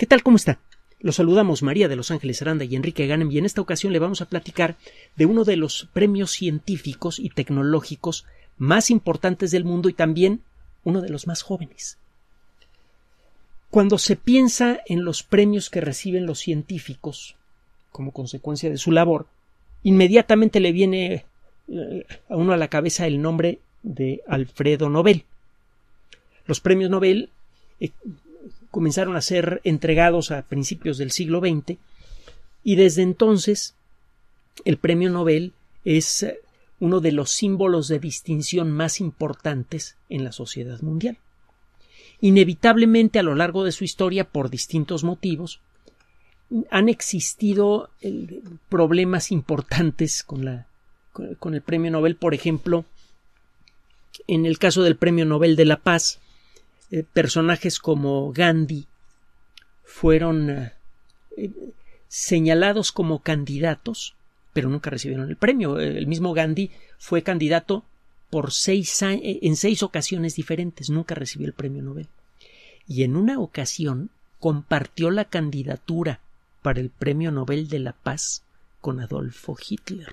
¿Qué tal? ¿Cómo está? Los saludamos María de Los Ángeles Aranda y Enrique Ganem y en esta ocasión le vamos a platicar de uno de los premios científicos y tecnológicos más importantes del mundo y también uno de los más jóvenes. Cuando se piensa en los premios que reciben los científicos como consecuencia de su labor, inmediatamente le viene eh, a uno a la cabeza el nombre de Alfredo Nobel. Los premios Nobel eh, comenzaron a ser entregados a principios del siglo XX y desde entonces el premio Nobel es eh, uno de los símbolos de distinción más importantes en la sociedad mundial. Inevitablemente a lo largo de su historia, por distintos motivos, han existido eh, problemas importantes con, con el premio Nobel, por ejemplo, en el caso del premio Nobel de la Paz, eh, personajes como Gandhi fueron eh, señalados como candidatos, pero nunca recibieron el premio. Eh, el mismo Gandhi fue candidato por seis en seis ocasiones diferentes, nunca recibió el premio Nobel. Y en una ocasión compartió la candidatura para el Premio Nobel de la Paz con Adolfo Hitler.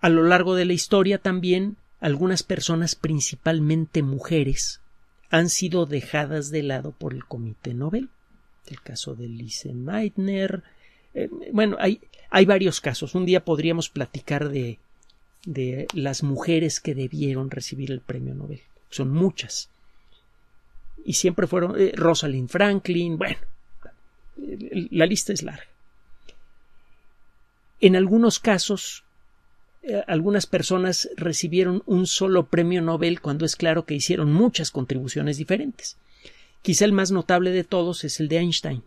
A lo largo de la historia también algunas personas, principalmente mujeres, han sido dejadas de lado por el Comité Nobel. El caso de Lise Meitner. Eh, bueno, hay, hay varios casos. Un día podríamos platicar de, de las mujeres que debieron recibir el premio Nobel. Son muchas. Y siempre fueron eh, Rosalind Franklin. Bueno, la lista es larga. En algunos casos eh, algunas personas recibieron un solo premio Nobel cuando es claro que hicieron muchas contribuciones diferentes. Quizá el más notable de todos es el de Einstein.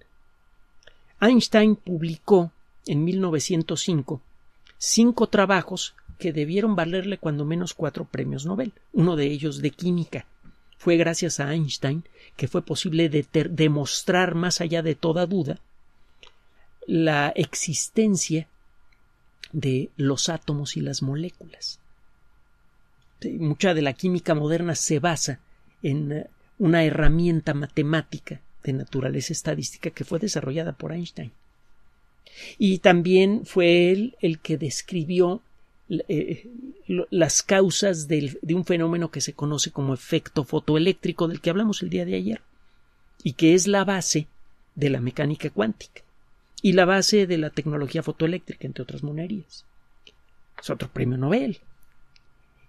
Einstein publicó en 1905 cinco trabajos que debieron valerle cuando menos cuatro premios Nobel, uno de ellos de química. Fue gracias a Einstein que fue posible demostrar más allá de toda duda la existencia de los átomos y las moléculas. Mucha de la química moderna se basa en eh, una herramienta matemática de naturaleza estadística que fue desarrollada por Einstein. Y también fue él el que describió eh, las causas de un fenómeno que se conoce como efecto fotoeléctrico del que hablamos el día de ayer y que es la base de la mecánica cuántica y la base de la tecnología fotoeléctrica, entre otras monerías. Es otro premio Nobel.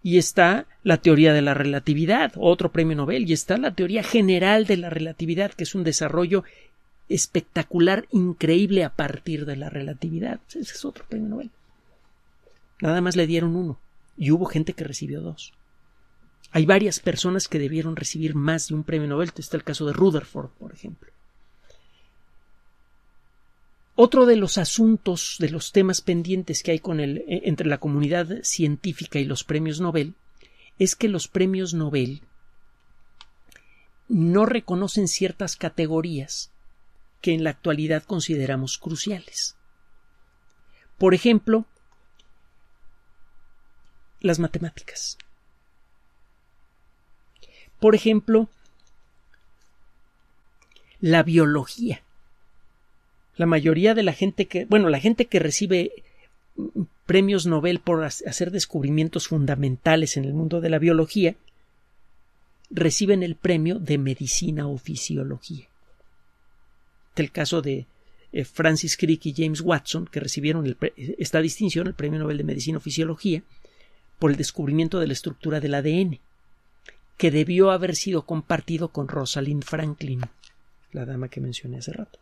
Y está la teoría de la relatividad, otro premio Nobel, y está la teoría general de la relatividad, que es un desarrollo espectacular, increíble a partir de la relatividad. Ese es otro premio Nobel. Nada más le dieron uno, y hubo gente que recibió dos. Hay varias personas que debieron recibir más de un premio Nobel. Está el caso de Rutherford, por ejemplo. Otro de los asuntos, de los temas pendientes que hay con eh, entre la comunidad científica y los premios Nobel, es que los premios Nobel no reconocen ciertas categorías que en la actualidad consideramos cruciales. Por ejemplo, las matemáticas. Por ejemplo, la biología. La mayoría de la gente que, bueno, la gente que recibe mm, premios Nobel por hacer descubrimientos fundamentales en el mundo de la biología, reciben el premio de medicina o fisiología. el caso de eh, Francis Crick y James Watson, que recibieron esta distinción, el premio Nobel de medicina o fisiología, por el descubrimiento de la estructura del ADN, que debió haber sido compartido con Rosalind Franklin, la dama que mencioné hace rato.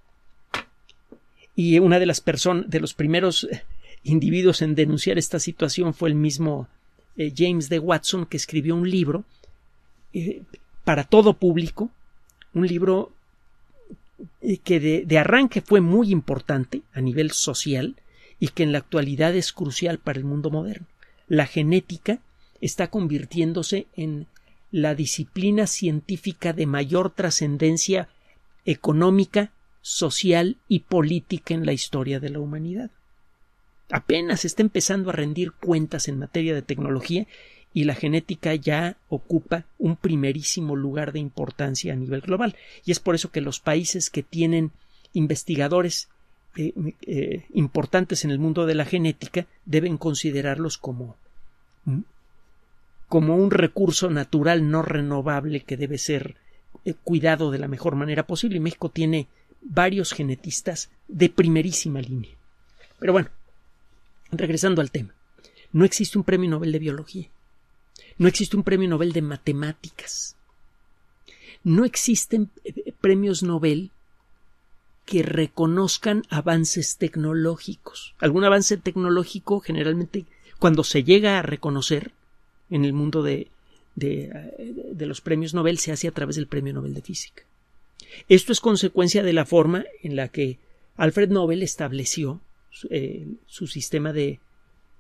Y una de las personas, de los primeros eh, individuos en denunciar esta situación fue el mismo eh, James D. Watson, que escribió un libro eh, para todo público, un libro que de, arranque fue muy importante a nivel social y que en la actualidad es crucial para el mundo moderno. La genética está convirtiéndose en la disciplina científica de mayor trascendencia económica, social y política en la historia de la humanidad. Apenas está empezando a rendir cuentas en materia de tecnología y la genética ya ocupa un primerísimo lugar de importancia a nivel global. Y es por eso que los países que tienen investigadores eh, eh, importantes en el mundo de la genética deben considerarlos como, mm, como un recurso natural no renovable que debe ser eh, cuidado de la mejor manera posible. Y México tiene varios genetistas de primerísima línea. Pero bueno, regresando al tema, no existe un premio Nobel de biología, no existe un premio Nobel de matemáticas, no existen eh, premios Nobel que reconozcan avances tecnológicos. Algún avance tecnológico generalmente cuando se llega a reconocer en el mundo de, de, eh, los premios Nobel se hace a través del premio Nobel de Física. Esto es consecuencia de la forma en la que Alfred Nobel estableció eh, su sistema de,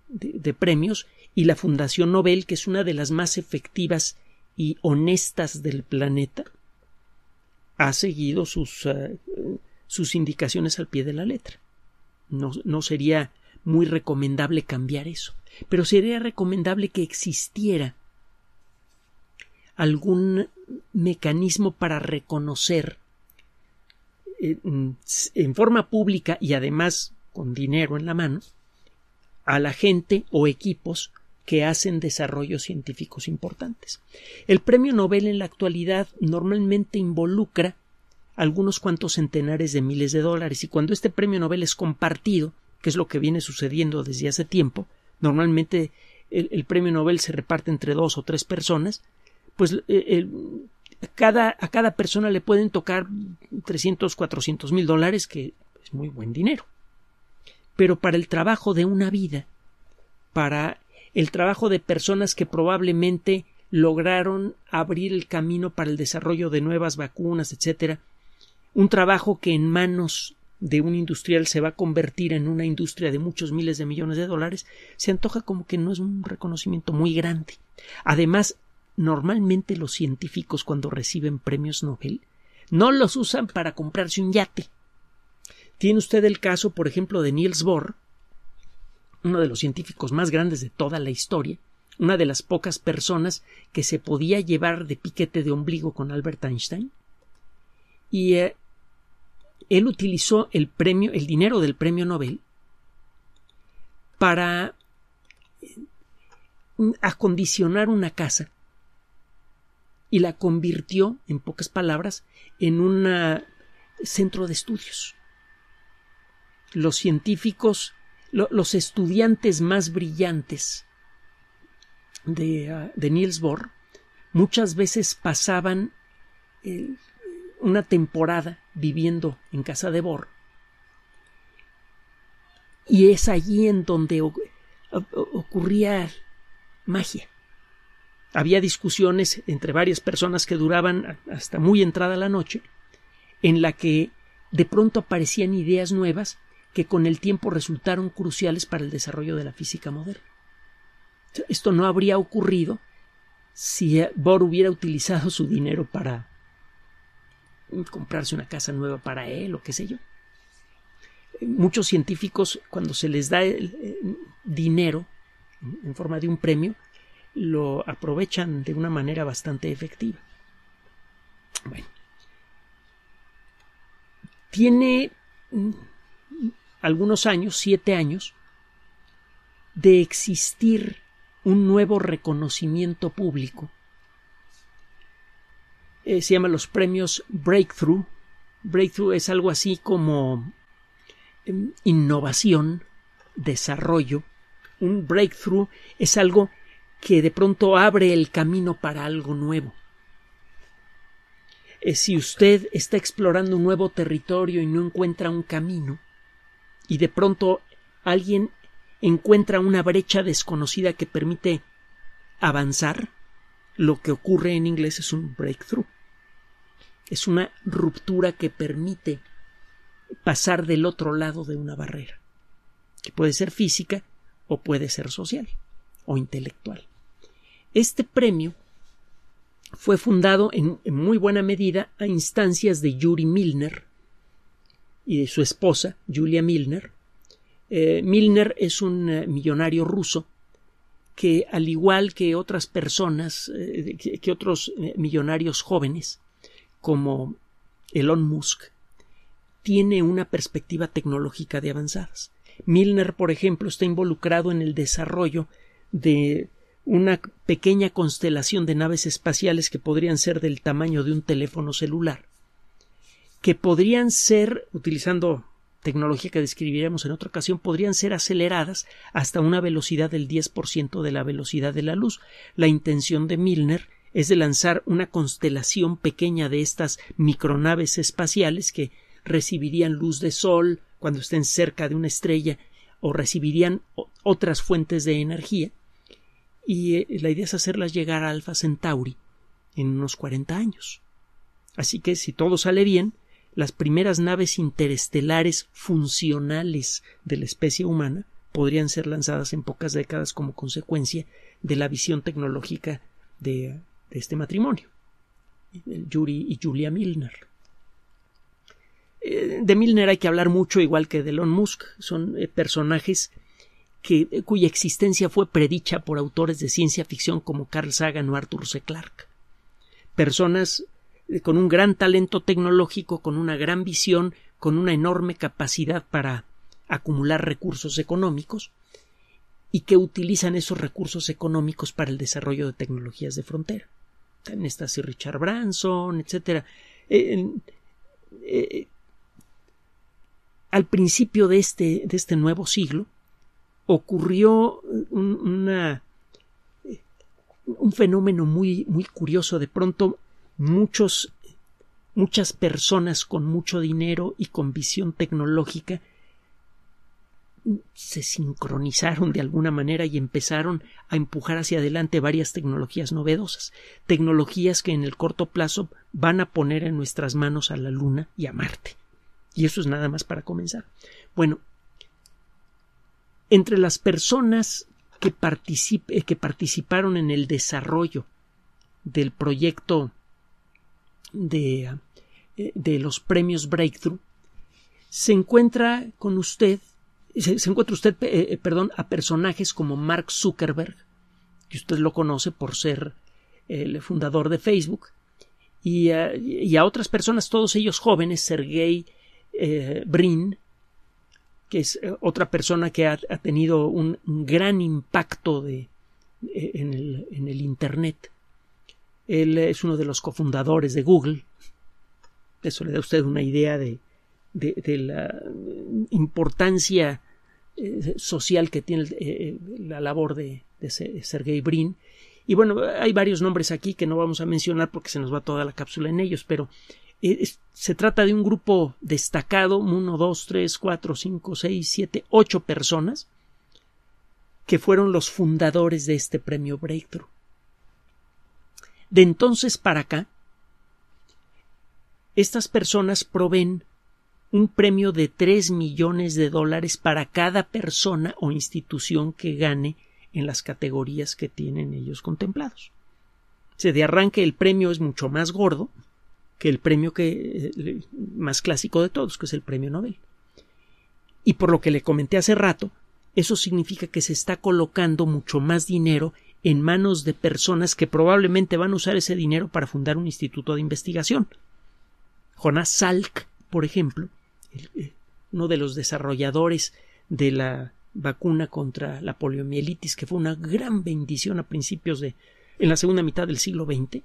de, premios y la Fundación Nobel, que es una de las más efectivas y honestas del planeta, ha seguido sus, eh, sus indicaciones al pie de la letra. no, sería muy recomendable cambiar eso, pero sería recomendable que existiera algún mecanismo para reconocer Mm, en forma pública y además con dinero en la mano a la gente o equipos que hacen desarrollos científicos importantes. El premio Nobel en la actualidad normalmente involucra algunos cuantos centenares de miles de dólares y cuando este premio Nobel es compartido, que es lo que viene sucediendo desde hace tiempo, normalmente el, premio Nobel se reparte entre dos o tres personas, pues eh, el, cada, a cada persona le pueden tocar 300, 400 mil dólares, que es muy buen dinero. Pero para el trabajo de una vida, para el trabajo de personas que probablemente lograron abrir el camino para el desarrollo de nuevas vacunas, etcétera, un trabajo que en manos de un industrial se va a convertir en una industria de muchos miles de millones de dólares, se antoja como que no es un reconocimiento muy grande. Además, Normalmente los científicos cuando reciben premios Nobel no los usan para comprarse un yate. Tiene usted el caso, por ejemplo, de Niels Bohr, uno de los científicos más grandes de toda la historia, una de las pocas personas que se podía llevar de piquete de ombligo con Albert Einstein. Y eh, él utilizó el premio, el dinero del premio Nobel para eh, acondicionar una casa y la convirtió, en pocas palabras, en un centro de estudios. Los científicos, los estudiantes más brillantes ah, de, Niels Bohr, muchas veces pasaban eh, una temporada viviendo en casa de Bohr. Y es allí en donde ocurría magia había discusiones entre varias personas que duraban hasta muy entrada la noche, en la que de pronto aparecían ideas nuevas que con el tiempo resultaron cruciales para el desarrollo de la física moderna. Esto no habría ocurrido si eh, Bohr hubiera utilizado su dinero para mm, comprarse una casa nueva para él o qué sé yo. Muchos científicos, cuando se les da el eh, dinero en forma de un premio, lo aprovechan de una manera bastante efectiva. Tiene mm, algunos años, siete años, de existir un nuevo reconocimiento público. Eh, se llama los premios Breakthrough. Breakthrough es algo así como em, innovación, desarrollo. Un breakthrough es algo que de pronto abre el camino para algo nuevo. Eh, si usted está explorando un nuevo territorio y no encuentra un camino, y de pronto alguien encuentra una brecha desconocida que permite avanzar, lo que ocurre en inglés es un breakthrough. Es una ruptura que permite pasar del otro lado de una barrera, que puede ser física o puede ser social o intelectual. Este premio fue fundado en, muy buena medida a instancias de Yuri Milner y de su esposa, Julia Milner. Eh, Milner es un eh, millonario ruso que, al igual que otras personas, eh, que, otros millonarios jóvenes, como Elon Musk, tiene una perspectiva tecnológica de avanzadas. Milner, por ejemplo, está involucrado en el desarrollo de una pequeña constelación de naves espaciales que podrían ser del tamaño de un teléfono celular, que podrían ser, utilizando tecnología que describiremos en otra ocasión, podrían ser aceleradas hasta una velocidad del 10% de la velocidad de la luz. La intención de Milner es de lanzar una constelación pequeña de estas micronaves espaciales que recibirían luz de sol cuando estén cerca de una estrella o recibirían otras fuentes de energía y eh, la idea es hacerlas llegar a Alfa Centauri en unos 40 años. Así que si todo sale bien, las primeras naves interestelares funcionales de la especie humana podrían ser lanzadas en pocas décadas como consecuencia de la visión tecnológica de, este matrimonio, Yuri y Julia Milner. Eh, de Milner hay que hablar mucho, igual que de Elon Musk. Son eh, personajes que, eh, cuya existencia fue predicha por autores de ciencia ficción como Carl Sagan o Arthur C. Clarke. Personas eh, con un gran talento tecnológico, con una gran visión, con una enorme capacidad para acumular recursos económicos y que utilizan esos recursos económicos para el desarrollo de tecnologías de frontera. También está Sir Richard Branson, etc. Eh, al principio de este, de este nuevo siglo, ocurrió un, un fenómeno muy, muy curioso. De pronto, muchos, muchas personas con mucho dinero y con visión tecnológica se sincronizaron de alguna manera y empezaron a empujar hacia adelante varias tecnologías novedosas, tecnologías que en el corto plazo van a poner en nuestras manos a la Luna y a Marte. Y eso es nada más para comenzar. Bueno, entre las personas que, que participaron en el desarrollo del proyecto eh, de, los premios Breakthrough, se encuentra con usted, se, encuentra usted, eh, eh, perdón, a personajes como Mark Zuckerberg, que usted lo conoce por ser el fundador de Facebook, y a, otras personas, todos ellos jóvenes, Sergey Brin, que es eh, otra persona que ha, tenido un, gran impacto de, eh, en, el, Internet. Él es uno de los cofundadores de Google. Eso le da a usted una idea de, de, la importancia eh, social que tiene la labor de, de Sergey Brin. Y bueno, hay varios nombres aquí que no vamos a mencionar porque se nos va toda la cápsula en ellos, pero eh, se trata de un grupo destacado, 1, 2, 3, 4, 5, 6, 7, 8 personas que fueron los fundadores de este premio Breakthrough. De entonces para acá, estas personas proveen un premio de 3 millones de dólares para cada persona o institución que gane en las categorías que tienen ellos contemplados. Se de arranque el premio es mucho más gordo, que el premio que, eh, más clásico de todos, que es el premio Nobel. Y por lo que le comenté hace rato, eso significa que se está colocando mucho más dinero en manos de personas que probablemente van a usar ese dinero para fundar un instituto de investigación. Jonás Salk, por ejemplo, eh, uno de los desarrolladores de la vacuna contra la poliomielitis, que fue una gran bendición a principios de en la segunda mitad del siglo XX,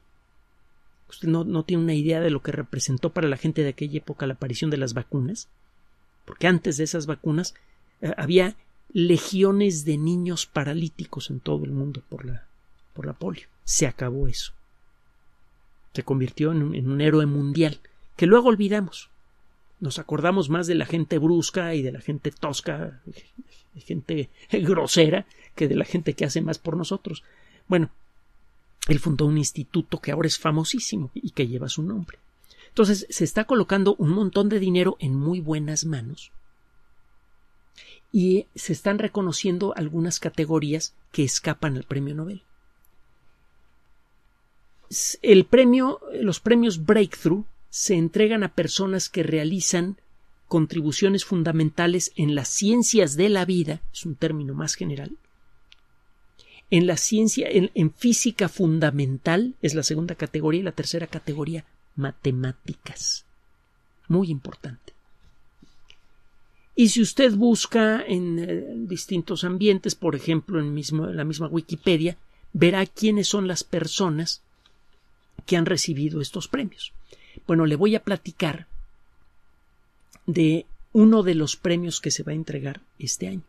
Usted pues, no, tiene una idea de lo que representó para la gente de aquella época la aparición de las vacunas, porque antes de esas vacunas eh, había legiones de niños paralíticos en todo el mundo por la, por la polio. Se acabó eso. Se convirtió en un, en un héroe mundial, que luego olvidamos. Nos acordamos más de la gente brusca y de la gente tosca, de gente grosera, que de la gente que hace más por nosotros. Bueno, él fundó un instituto que ahora es famosísimo y que lleva su nombre. Entonces se está colocando un montón de dinero en muy buenas manos y se están reconociendo algunas categorías que escapan al premio Nobel. El premio, los premios Breakthrough se entregan a personas que realizan contribuciones fundamentales en las ciencias de la vida, es un término más general, en la ciencia, en, física fundamental es la segunda categoría y la tercera categoría, matemáticas. Muy importante. Y si usted busca en eh, distintos ambientes, por ejemplo en, en la misma Wikipedia, verá quiénes son las personas que han recibido estos premios. Bueno, le voy a platicar de uno de los premios que se va a entregar este año.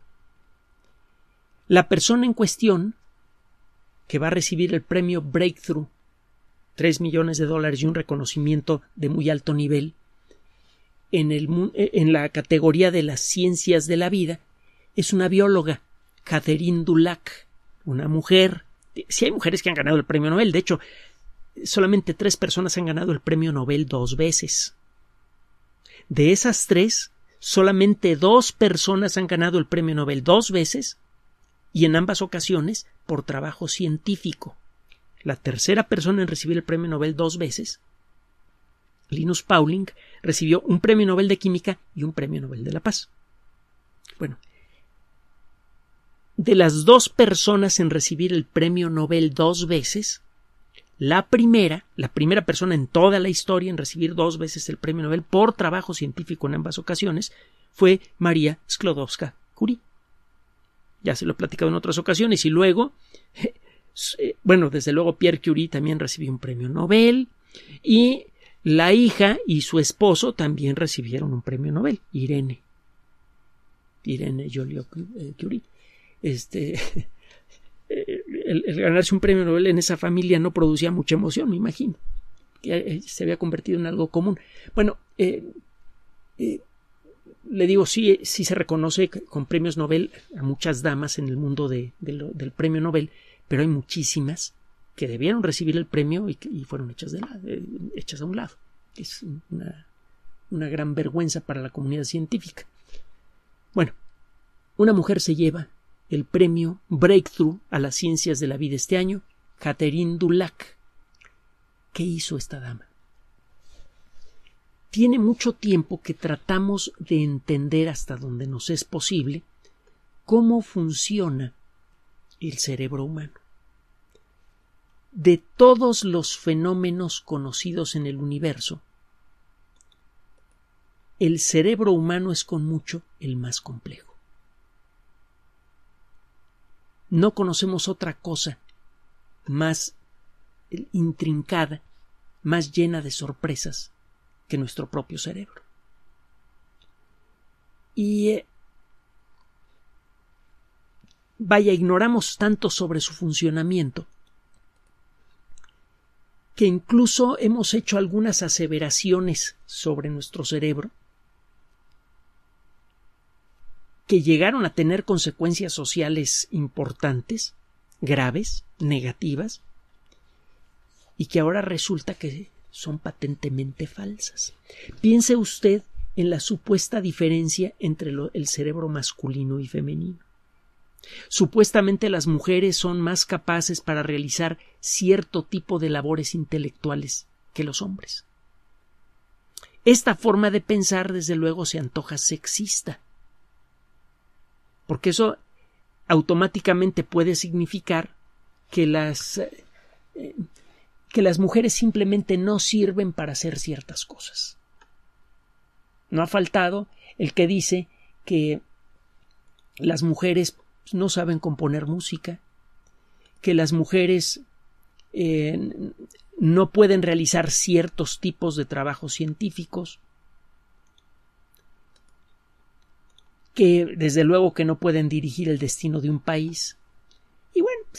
La persona en cuestión que va a recibir el premio Breakthrough, 3 millones de dólares y un reconocimiento de muy alto nivel, en, el, eh, en la categoría de las ciencias de la vida, es una bióloga, Catherine Dulac, una mujer. Si hay mujeres que han ganado el premio Nobel, de hecho, solamente tres personas han ganado el premio Nobel dos veces. De esas tres, solamente dos personas han ganado el premio Nobel dos veces y en ambas ocasiones por trabajo científico. La tercera persona en recibir el premio Nobel dos veces, Linus Pauling, recibió un premio Nobel de Química y un premio Nobel de la Paz. Bueno, de las dos personas en recibir el premio Nobel dos veces, la primera, la primera persona en toda la historia en recibir dos veces el premio Nobel por trabajo científico en ambas ocasiones, fue María Sklodowska Curie ya se lo he platicado en otras ocasiones, y luego, eh, bueno, desde luego Pierre Curie también recibió un premio Nobel, y la hija y su esposo también recibieron un premio Nobel, Irene. Irene Joliot eh, Curie. Este, el, ganarse un premio Nobel en esa familia no producía mucha emoción, me imagino. que eh, Se había convertido en algo común. Bueno, le digo, sí, eh, sí se reconoce con premios Nobel a muchas damas en el mundo del premio Nobel, pero hay muchísimas que debieron recibir el premio y, fueron hechas, de eh, a un lado. Es una, una gran vergüenza para la comunidad científica. Bueno, una mujer se lleva el premio Breakthrough a las Ciencias de la Vida este año, Catherine Dulac. ¿Qué hizo esta dama? tiene mucho tiempo que tratamos de entender hasta donde nos es posible cómo funciona el cerebro humano. De todos los fenómenos conocidos en el universo, el cerebro humano es con mucho el más complejo. No conocemos otra cosa más intrincada, más llena de sorpresas nuestro propio cerebro. Y eh, vaya, ignoramos tanto sobre su funcionamiento que incluso hemos hecho algunas aseveraciones sobre nuestro cerebro que llegaron a tener consecuencias sociales importantes, graves, negativas, y que ahora resulta que son patentemente falsas. Piense usted en la supuesta diferencia entre el cerebro masculino y femenino. Supuestamente las mujeres son más capaces para realizar cierto tipo de labores intelectuales que los hombres. Esta forma de pensar, desde luego, se antoja sexista, porque eso automáticamente puede significar que las eh, que las mujeres simplemente no sirven para hacer ciertas cosas. No ha faltado el que dice que las mujeres no saben componer música, que las mujeres eh, no pueden realizar ciertos tipos de trabajos científicos, que desde luego que no pueden dirigir el destino de un país,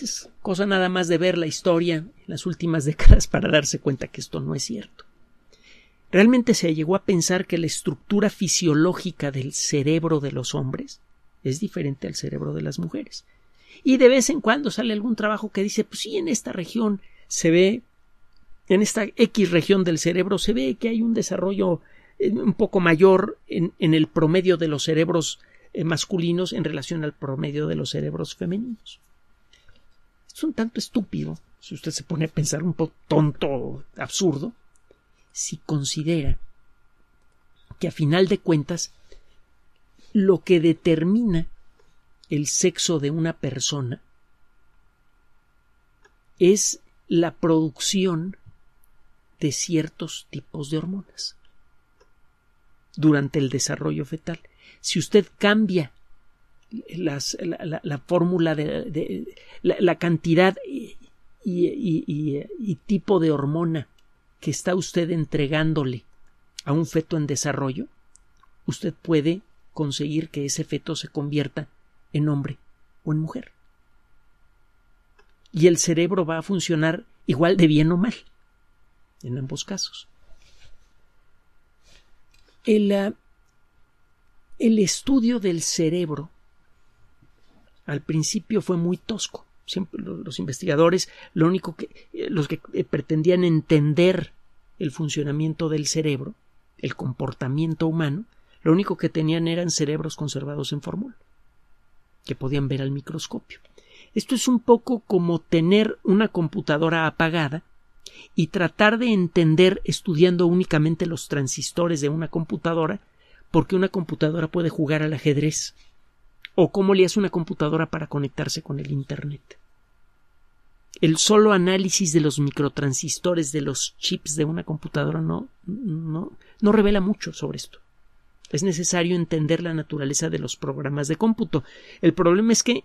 es cosa nada más de ver la historia en las últimas décadas para darse cuenta que esto no es cierto. Realmente se llegó a pensar que la estructura fisiológica del cerebro de los hombres es diferente al cerebro de las mujeres. Y de vez en cuando sale algún trabajo que dice, pues sí, en esta región se ve, en esta X región del cerebro se ve que hay un desarrollo eh, un poco mayor en, en el promedio de los cerebros eh, masculinos en relación al promedio de los cerebros femeninos es un tanto estúpido, si usted se pone a pensar un poco tonto, absurdo, si considera que a final de cuentas lo que determina el sexo de una persona es la producción de ciertos tipos de hormonas durante el desarrollo fetal. Si usted cambia la, fórmula de, la, cantidad y, tipo de hormona que está usted entregándole a un feto en desarrollo, usted puede conseguir que ese feto se convierta en hombre o en mujer. Y el cerebro va a funcionar igual de bien o mal, en ambos casos. el ah, estudio del cerebro al principio fue muy tosco. Siempre los investigadores, lo único que eh, los que eh, pretendían entender el funcionamiento del cerebro, el comportamiento humano, lo único que tenían eran cerebros conservados en fórmula, que podían ver al microscopio. Esto es un poco como tener una computadora apagada y tratar de entender estudiando únicamente los transistores de una computadora, porque una computadora puede jugar al ajedrez o cómo le hace una computadora para conectarse con el Internet. El solo análisis de los microtransistores de los chips de una computadora no, no, no revela mucho sobre esto. Es necesario entender la naturaleza de los programas de cómputo. El problema es que,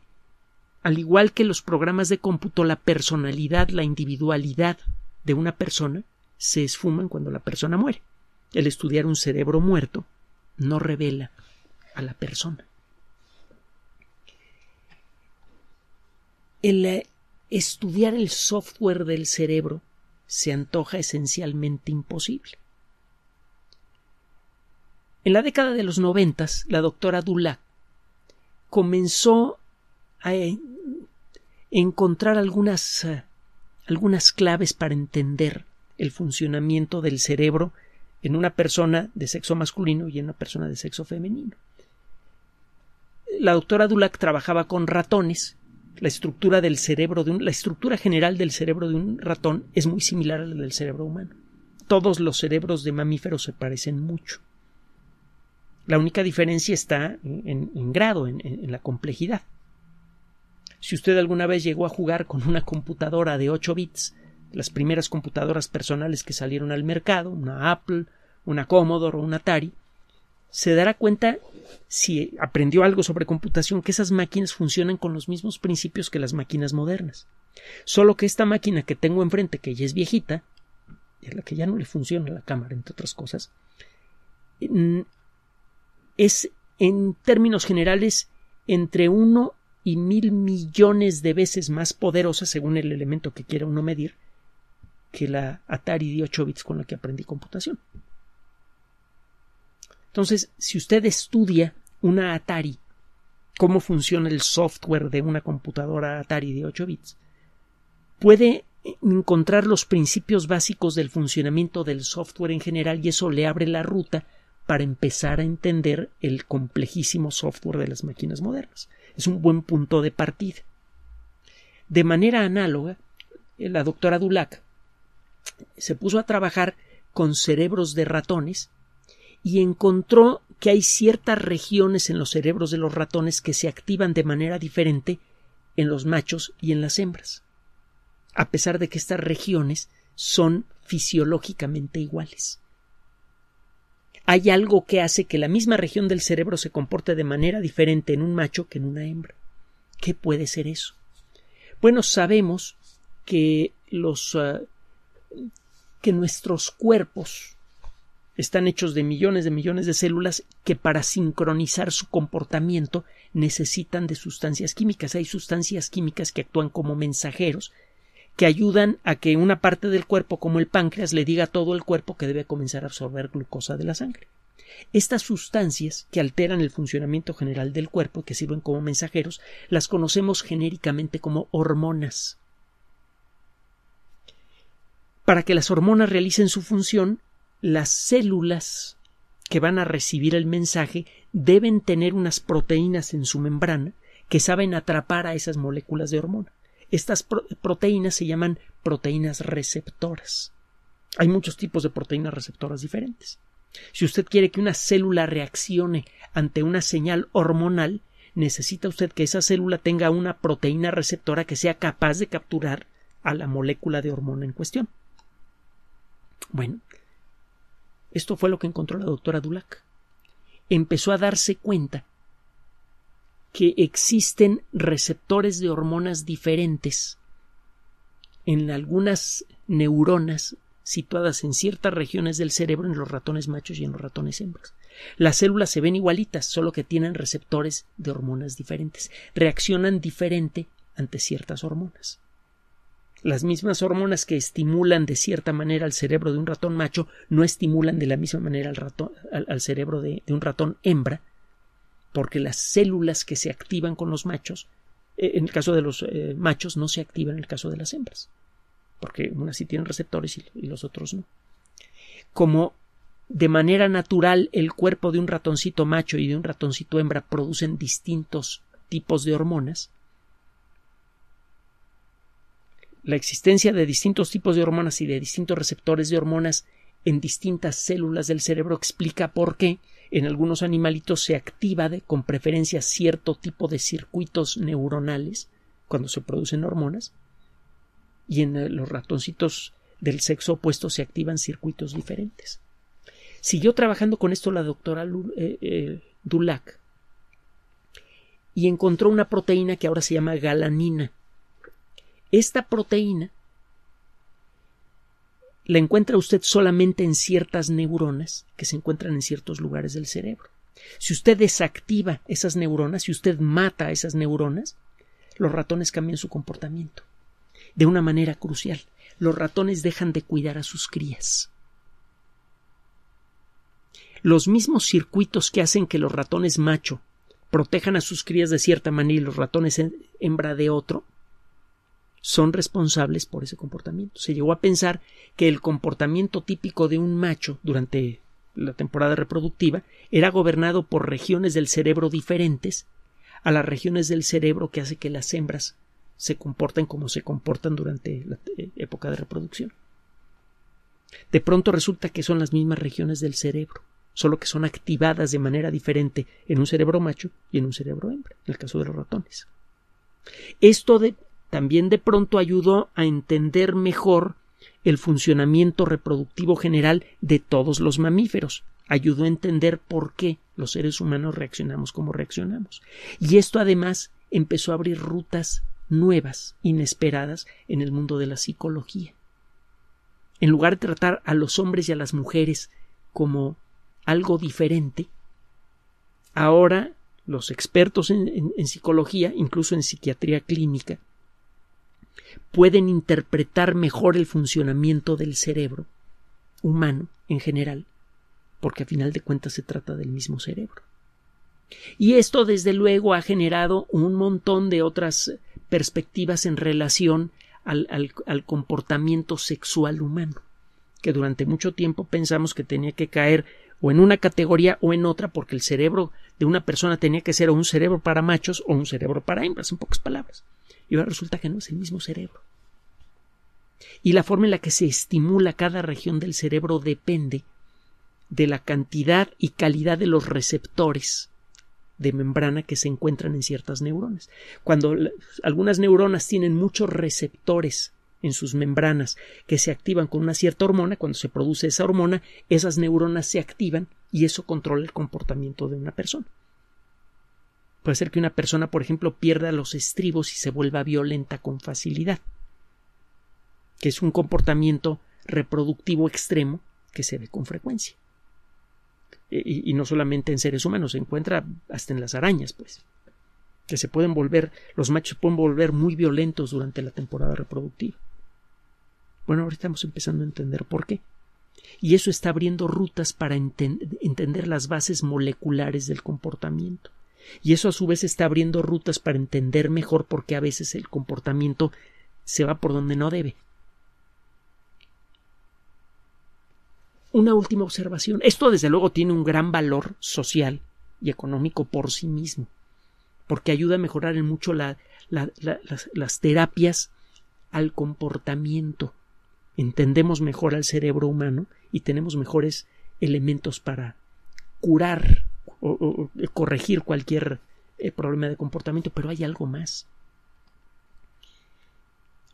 al igual que los programas de cómputo, la personalidad, la individualidad de una persona se esfuman cuando la persona muere. El estudiar un cerebro muerto no revela a la persona. el eh, estudiar el software del cerebro se antoja esencialmente imposible. En la década de los noventas, la doctora Dulac comenzó a eh, encontrar algunas, eh, algunas claves para entender el funcionamiento del cerebro en una persona de sexo masculino y en una persona de sexo femenino. La doctora Dulac trabajaba con ratones la estructura del cerebro de la estructura general del cerebro de un ratón es muy similar a la del cerebro humano. Todos los cerebros de mamíferos se parecen mucho. La única diferencia está en, grado, en, en, la complejidad. Si usted alguna vez llegó a jugar con una computadora de 8 bits, las primeras computadoras personales que salieron al mercado, una Apple, una Commodore o una Atari, se dará cuenta si aprendió algo sobre computación, que esas máquinas funcionan con los mismos principios que las máquinas modernas. Solo que esta máquina que tengo enfrente, que ya es viejita, es la que ya no le funciona la cámara, entre otras cosas, es en términos generales entre uno y mil millones de veces más poderosa, según el elemento que quiera uno medir, que la Atari de 8 bits con la que aprendí computación. Entonces, si usted estudia una Atari, cómo funciona el software de una computadora Atari de 8 bits, puede encontrar los principios básicos del funcionamiento del software en general y eso le abre la ruta para empezar a entender el complejísimo software de las máquinas modernas. Es un buen punto de partida. De manera análoga, la doctora Dulac se puso a trabajar con cerebros de ratones y encontró que hay ciertas regiones en los cerebros de los ratones que se activan de manera diferente en los machos y en las hembras, a pesar de que estas regiones son fisiológicamente iguales. Hay algo que hace que la misma región del cerebro se comporte de manera diferente en un macho que en una hembra. ¿Qué puede ser eso? Bueno, sabemos que los eh, que nuestros cuerpos están hechos de millones de millones de células que para sincronizar su comportamiento necesitan de sustancias químicas. Hay sustancias químicas que actúan como mensajeros que ayudan a que una parte del cuerpo como el páncreas le diga a todo el cuerpo que debe comenzar a absorber glucosa de la sangre. Estas sustancias que alteran el funcionamiento general del cuerpo, y que sirven como mensajeros, las conocemos genéricamente como hormonas. Para que las hormonas realicen su función, las células que van a recibir el mensaje deben tener unas proteínas en su membrana que saben atrapar a esas moléculas de hormona. Estas proteínas se llaman proteínas receptoras. Hay muchos tipos de proteínas receptoras diferentes. Si usted quiere que una célula reaccione ante una señal hormonal, necesita usted que esa célula tenga una proteína receptora que sea capaz de capturar a la molécula de hormona en cuestión. Bueno, esto fue lo que encontró la doctora Dulac. Empezó a darse cuenta que existen receptores de hormonas diferentes en algunas neuronas situadas en ciertas regiones del cerebro en los ratones machos y en los ratones hembras. Las células se ven igualitas, solo que tienen receptores de hormonas diferentes, reaccionan diferente ante ciertas hormonas. Las mismas hormonas que estimulan de cierta manera al cerebro de un ratón macho no estimulan de la misma manera al, al, cerebro de, un ratón hembra, porque las células que se activan con los machos, eh, en el caso de los eh, machos, no se activan en el caso de las hembras, porque unas sí tienen receptores y los otros no. Como de manera natural el cuerpo de un ratoncito macho y de un ratoncito hembra producen distintos tipos de hormonas, la existencia de distintos tipos de hormonas y de distintos receptores de hormonas en distintas células del cerebro explica por qué en algunos animalitos se activa con preferencia cierto tipo de circuitos neuronales cuando se producen hormonas y en eh, los ratoncitos del sexo opuesto se activan circuitos diferentes. Siguió trabajando con esto la doctora eh, eh, Dulac y encontró una proteína que ahora se llama galanina esta proteína la encuentra usted solamente en ciertas neuronas que se encuentran en ciertos lugares del cerebro. Si usted desactiva esas neuronas, si usted mata esas neuronas, los ratones cambian su comportamiento. De una manera crucial, los ratones dejan de cuidar a sus crías. Los mismos circuitos que hacen que los ratones macho protejan a sus crías de cierta manera y los ratones hembra de otro, son responsables por ese comportamiento. Se llegó a pensar que el comportamiento típico de un macho durante la temporada reproductiva era gobernado por regiones del cerebro diferentes a las regiones del cerebro que hace que las hembras se comporten como se comportan durante la eh, época de reproducción. De pronto resulta que son las mismas regiones del cerebro, solo que son activadas de manera diferente en un cerebro macho y en un cerebro hembra, en el caso de los ratones. Esto de, también de pronto ayudó a entender mejor el funcionamiento reproductivo general de todos los mamíferos. Ayudó a entender por qué los seres humanos reaccionamos como reaccionamos. Y esto además empezó a abrir rutas nuevas, inesperadas, en el mundo de la psicología. En lugar de tratar a los hombres y a las mujeres como algo diferente, ahora los expertos en, psicología, incluso en psiquiatría clínica, pueden interpretar mejor el funcionamiento del cerebro humano en general, porque a final de cuentas se trata del mismo cerebro. Y esto, desde luego, ha generado un montón de otras perspectivas en relación al, comportamiento sexual humano, que durante mucho tiempo pensamos que tenía que caer o en una categoría o en otra, porque el cerebro de una persona tenía que ser o un cerebro para machos o un cerebro para hembras, en pocas palabras. Y resulta que no es el mismo cerebro. Y la forma en la que se estimula cada región del cerebro depende de la cantidad y calidad de los receptores de membrana que se encuentran en ciertas neuronas. Cuando algunas neuronas tienen muchos receptores en sus membranas que se activan con una cierta hormona, cuando se produce esa hormona, esas neuronas se activan y eso controla el comportamiento de una persona puede ser que una persona, por ejemplo, pierda los estribos y se vuelva violenta con facilidad, que es un comportamiento reproductivo extremo que se ve con frecuencia. Y, no solamente en seres humanos, se encuentra hasta en las arañas, pues, que se pueden volver, los machos pueden volver muy violentos durante la temporada reproductiva. Bueno, ahorita estamos empezando a entender por qué. Y eso está abriendo rutas para entender las bases moleculares del comportamiento. Y eso a su vez está abriendo rutas para entender mejor por qué a veces el comportamiento se va por donde no debe. Una última observación. Esto desde luego tiene un gran valor social y económico por sí mismo, porque ayuda a mejorar en mucho las terapias al comportamiento. Entendemos mejor al cerebro humano y tenemos mejores elementos para curar o, eh, corregir cualquier eh, problema de comportamiento, pero hay algo más.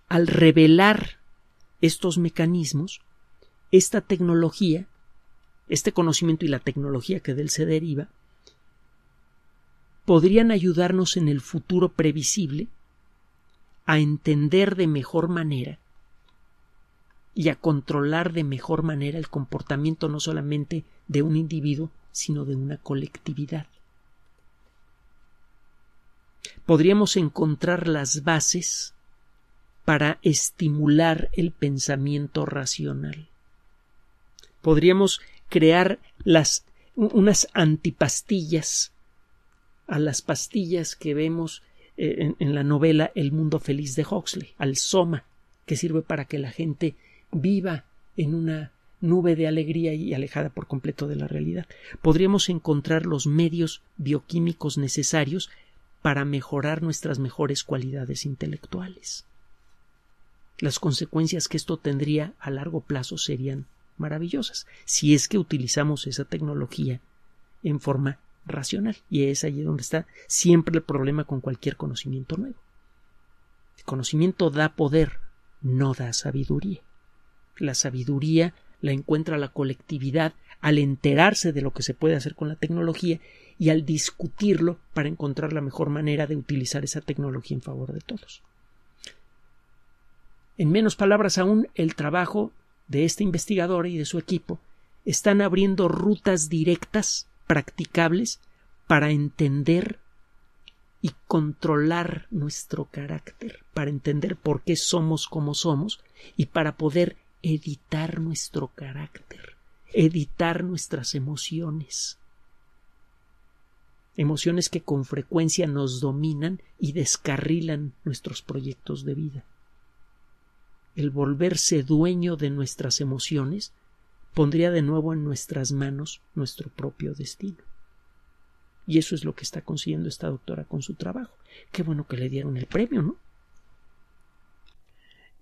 Al revelar estos mecanismos, esta tecnología, este conocimiento y la tecnología que de él se deriva, podrían ayudarnos en el futuro previsible a entender de mejor manera y a controlar de mejor manera el comportamiento no solamente de un individuo, sino de una colectividad. Podríamos encontrar las bases para estimular el pensamiento racional. Podríamos crear las, unas antipastillas a las pastillas que vemos eh, en, en, la novela El mundo feliz de Huxley, al soma, que sirve para que la gente viva en una nube de alegría y alejada por completo de la realidad. Podríamos encontrar los medios bioquímicos necesarios para mejorar nuestras mejores cualidades intelectuales. Las consecuencias que esto tendría a largo plazo serían maravillosas, si es que utilizamos esa tecnología en forma racional. Y es allí donde está siempre el problema con cualquier conocimiento nuevo. El conocimiento da poder, no da sabiduría. La sabiduría la encuentra la colectividad al enterarse de lo que se puede hacer con la tecnología y al discutirlo para encontrar la mejor manera de utilizar esa tecnología en favor de todos. En menos palabras aún, el trabajo de este investigador y de su equipo están abriendo rutas directas, practicables, para entender y controlar nuestro carácter, para entender por qué somos como somos y para poder editar nuestro carácter, editar nuestras emociones. Emociones que con frecuencia nos dominan y descarrilan nuestros proyectos de vida. El volverse dueño de nuestras emociones pondría de nuevo en nuestras manos nuestro propio destino. Y eso es lo que está consiguiendo esta doctora con su trabajo. Qué bueno que le dieron el premio, ¿no?